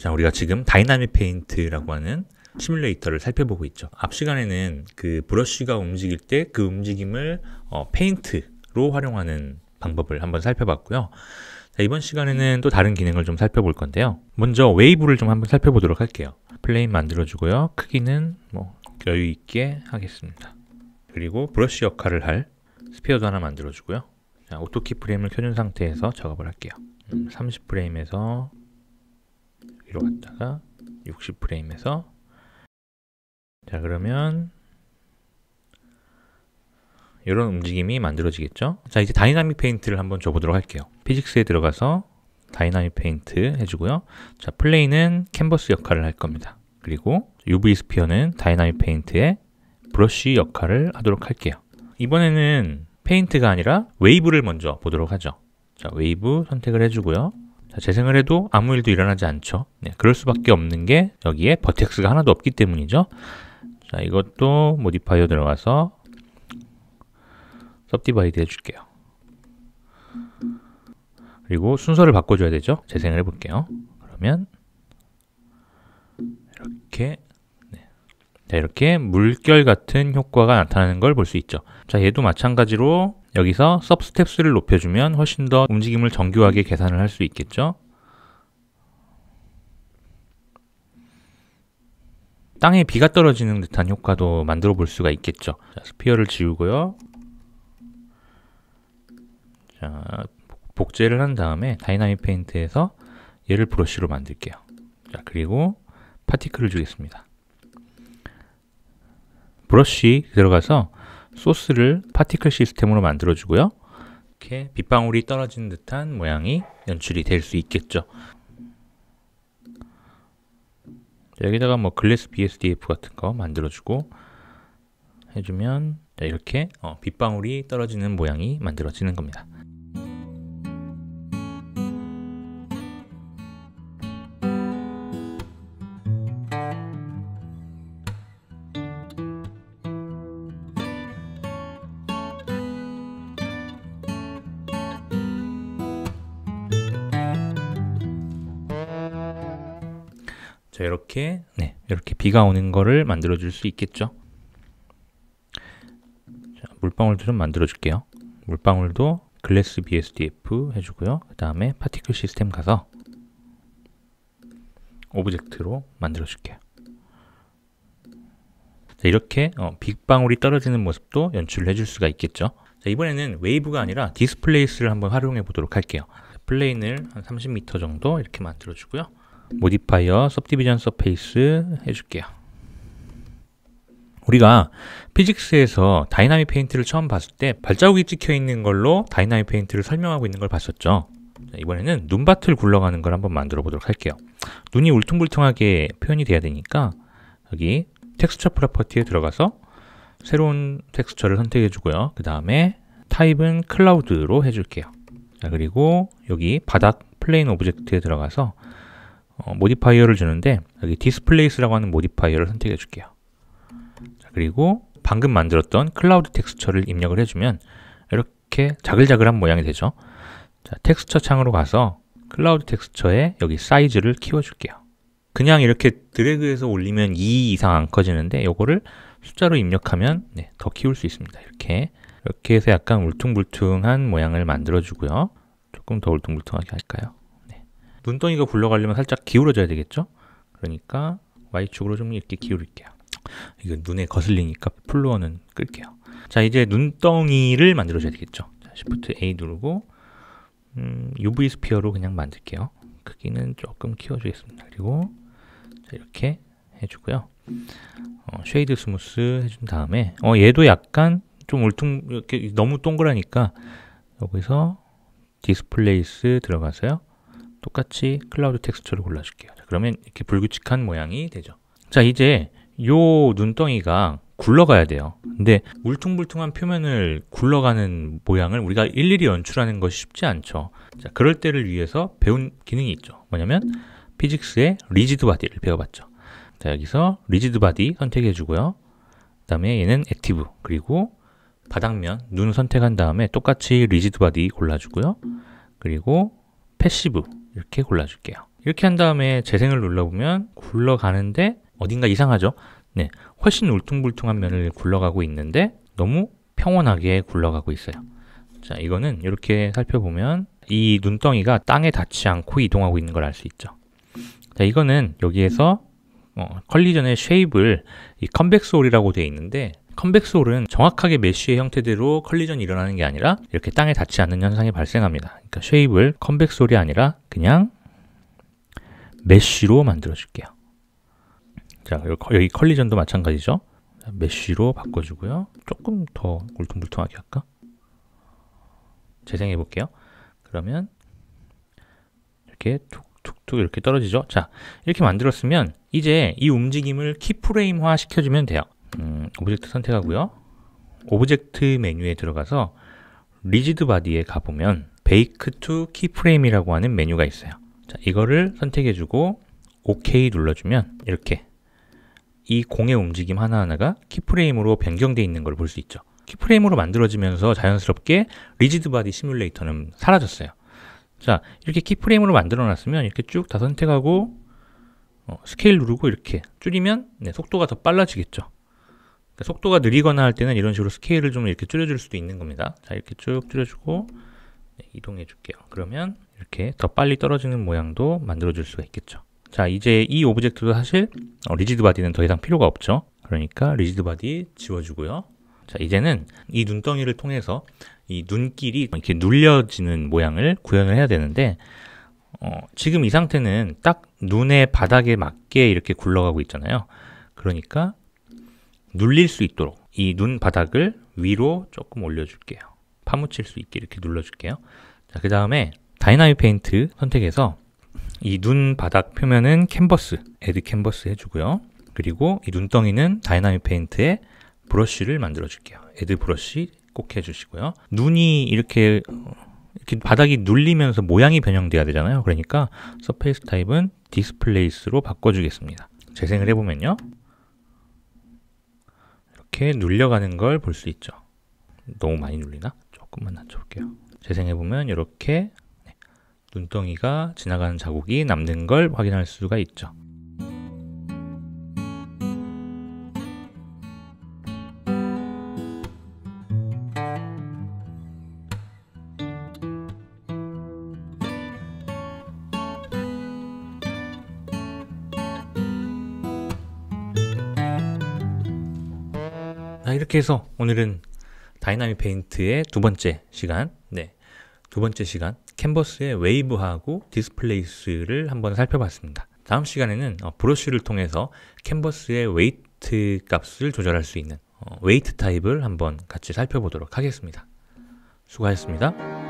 자, 우리가 지금 다이나믹 페인트라고 하는 시뮬레이터를 살펴보고 있죠. 앞 시간에는 그 브러쉬가 움직일 때 그 움직임을 어, 페인트로 활용하는 방법을 한번 살펴봤고요. 자, 이번 시간에는 또 다른 기능을 좀 살펴볼 건데요. 먼저 웨이브를 좀 한번 살펴보도록 할게요. 플레인 만들어주고요. 크기는 뭐 여유 있게 하겠습니다. 그리고 브러쉬 역할을 할 스피어도 하나 만들어주고요. 자, 오토키 프레임을 켜준 상태에서 작업을 할게요. 30프레임에서 음, 위로 갔다가 60프레임에서 자 그러면 이런 움직임이 만들어지겠죠 자 이제 다이나믹 페인트를 한번 줘보도록 할게요 피직스에 들어가서 다이나믹 페인트 해주고요 자 플레이는 캔버스 역할을 할 겁니다 그리고 UV 스피어는 다이나믹 페인트의 브러쉬 역할을 하도록 할게요 이번에는 페인트가 아니라 웨이브를 먼저 보도록 하죠 자 웨이브 선택을 해주고요 재생을 해도 아무 일도 일어나지 않죠. 네, 그럴 수밖에 없는 게 여기에 버텍스가 하나도 없기 때문이죠. 자, 이것도 모디파이어 들어가서 섭디바이드 해줄게요. 그리고 순서를 바꿔줘야 되죠. 재생을 해볼게요. 그러면 이렇게 네. 자, 이렇게 물결 같은 효과가 나타나는 걸 볼 수 있죠. 자, 얘도 마찬가지로 여기서 서브스텝 수를 높여주면 훨씬 더 움직임을 정교하게 계산을 할 수 있겠죠 땅에 비가 떨어지는 듯한 효과도 만들어 볼 수가 있겠죠 자, 스피어를 지우고요 자, 복제를 한 다음에 다이나믹 페인트에서 얘를 브러쉬로 만들게요 자, 그리고 파티클을 주겠습니다 브러쉬 들어가서 소스를 파티클 시스템으로 만들어주고요. 이렇게 빗방울이 떨어진 듯한 모양이 연출이 될 수 있겠죠. 여기다가 뭐 글래스 BSDF 같은 거 만들어주고 해주면 이렇게 어, 빗방울이 떨어지는 모양이 만들어지는 겁니다. 그래서 이렇게 네, 이렇게 비가 오는 거를 만들어 줄 수 있겠죠. 자, 물방울도 좀 만들어 줄게요. 물방울도 글래스 BSDF 해주고요. 그 다음에 파티클 시스템 가서 오브젝트로 만들어 줄게요. 자, 이렇게 어, 빗방울이 떨어지는 모습도 연출을 해줄 수가 있겠죠. 자, 이번에는 웨이브가 아니라 디스플레이스를 한번 활용해 보도록 할게요. 플레인을 한 30m 정도 이렇게 만들어 주고요. 모디파이어, subdivision surface 해줄게요. 우리가 피직스에서 다이나믹 페인트를 처음 봤을 때 발자국이 찍혀 있는 걸로 다이나믹 페인트를 설명하고 있는 걸 봤었죠. 이번에는 눈밭을 굴러가는 걸 한번 만들어 보도록 할게요. 눈이 울퉁불퉁하게 표현이 돼야 되니까 여기 텍스처 프로퍼티에 들어가서 새로운 텍스처를 선택해 주고요. 그 다음에 타입은 클라우드로 해줄게요. 자, 그리고 여기 바닥 플레인 오브젝트에 들어가서 어, 모디파이어를 주는데 여기 디스플레이스라고 하는 모디파이어를 선택해 줄게요. 자, 그리고 방금 만들었던 클라우드 텍스처를 입력을 해주면 이렇게 자글자글한 모양이 되죠. 자, 텍스처 창으로 가서 클라우드 텍스처에 여기 사이즈를 키워줄게요. 그냥 이렇게 드래그해서 올리면 2 이상 안 커지는데 이거를 숫자로 입력하면 네, 더 키울 수 있습니다. 이렇게 이렇게 해서 약간 울퉁불퉁한 모양을 만들어주고요. 조금 더 울퉁불퉁하게 할까요? 눈덩이가 굴러가려면 살짝 기울어져야 되겠죠? 그러니까 Y축으로 좀 이렇게 기울일게요. 이거 눈에 거슬리니까 플로어는 끌게요. 자, 이제 눈덩이를 만들어줘야 되겠죠? 자, Shift A 누르고 음, UV 스피어로 그냥 만들게요. 크기는 조금 키워주겠습니다. 그리고 자, 이렇게 해주고요. 어, 쉐이드 스무스 해준 다음에 어, 얘도 약간 좀 울퉁 이렇게 너무 동그라니까 여기서 디스플레이스 들어가서요. 똑같이 클라우드 텍스처를 골라줄게요. 자, 그러면 이렇게 불규칙한 모양이 되죠. 자, 이제 요 눈덩이가 굴러가야 돼요. 근데 울퉁불퉁한 표면을 굴러가는 모양을 우리가 일일이 연출하는 것이 쉽지 않죠. 자, 그럴 때를 위해서 배운 기능이 있죠. 뭐냐면 피직스의 리지드 바디를 배워봤죠. 자, 여기서 리지드 바디 선택해 주고요. 그 다음에 얘는 액티브 그리고 바닥면 눈 선택한 다음에 똑같이 리지드 바디 골라주고요. 그리고 패시브 이렇게 골라줄게요. 이렇게 한 다음에 재생을 눌러보면 굴러가는데 어딘가 이상하죠? 네, 훨씬 울퉁불퉁한 면을 굴러가고 있는데 너무 평온하게 굴러가고 있어요. 자, 이거는 이렇게 살펴보면 이 눈덩이가 땅에 닿지 않고 이동하고 있는 걸 알 수 있죠. 자, 이거는 여기에서 어, 컬리전의 쉐입을 이 컴백 소울이라고 되어 있는데 컴백솔은 정확하게 메쉬의 형태대로 컬리전이 일어나는 게 아니라 이렇게 땅에 닿지 않는 현상이 발생합니다. 그러니까 쉐입을 컴백솔이 아니라 그냥 메쉬로 만들어줄게요. 자, 여기 컬리전도 마찬가지죠. 메쉬로 바꿔주고요. 조금 더 울퉁불퉁하게 할까? 재생해 볼게요. 그러면 이렇게 툭툭툭 이렇게 떨어지죠. 자, 이렇게 만들었으면 이제 이 움직임을 키프레임화 시켜주면 돼요. 오브젝트 선택하고요 오브젝트 메뉴에 들어가서 리지드 바디에 가보면 베이크 투 키프레임이라고 하는 메뉴가 있어요 자, 이거를 선택해주고 OK 눌러주면 이렇게 이 공의 움직임 하나하나가 키프레임으로 변경되어 있는 걸 볼 수 있죠 키프레임으로 만들어지면서 자연스럽게 리지드 바디 시뮬레이터는 사라졌어요 자 이렇게 키프레임으로 만들어 놨으면 이렇게 쭉 다 선택하고 어, 스케일 누르고 이렇게 줄이면 네, 속도가 더 빨라지겠죠 그러니까 속도가 느리거나 할 때는 이런 식으로 스케일을 좀 이렇게 줄여줄 수도 있는 겁니다. 자, 이렇게 쭉 줄여주고 네, 이동해 줄게요. 그러면 이렇게 더 빨리 떨어지는 모양도 만들어 줄 수가 있겠죠. 자, 이제 이 오브젝트도 사실 어, 리지드 바디는 더 이상 필요가 없죠. 그러니까 리지드 바디 지워주고요. 자, 이제는 이 눈덩이를 통해서 이 눈길이 이렇게 눌려지는 모양을 구현을 해야 되는데 어, 지금 이 상태는 딱 눈의 바닥에 맞게 이렇게 굴러가고 있잖아요. 그러니까 눌릴 수 있도록 이 눈바닥을 위로 조금 올려줄게요. 파묻힐 수 있게 이렇게 눌러줄게요. 자, 그 다음에 다이나믹 페인트 선택해서 이 눈바닥 표면은 캔버스, 에드 캔버스 해주고요. 그리고 이 눈덩이는 다이나믹 페인트에 브러쉬를 만들어줄게요. 에드 브러쉬 꼭 해주시고요. 눈이 이렇게 이렇게 바닥이 눌리면서 모양이 변형돼야 되잖아요. 그러니까 서페이스 타입은 디스플레이스로 바꿔주겠습니다. 재생을 해보면요. 이렇게 눌려가는 걸 볼 수 있죠 너무 많이 눌리나? 조금만 낮춰볼게요 재생해보면 이렇게 네, 눈덩이가 지나가는 자국이 남는 걸 확인할 수가 있죠 자, 아, 이렇게 해서 오늘은 다이나믹 페인트의 두 번째 시간, 네. 두 번째 시간, 캔버스의 웨이브하고 디스플레이스를 한번 살펴봤습니다. 다음 시간에는 어, 브러쉬를 통해서 캔버스의 웨이트 값을 조절할 수 있는 어, 웨이트 타입을 한번 같이 살펴보도록 하겠습니다. 수고하셨습니다.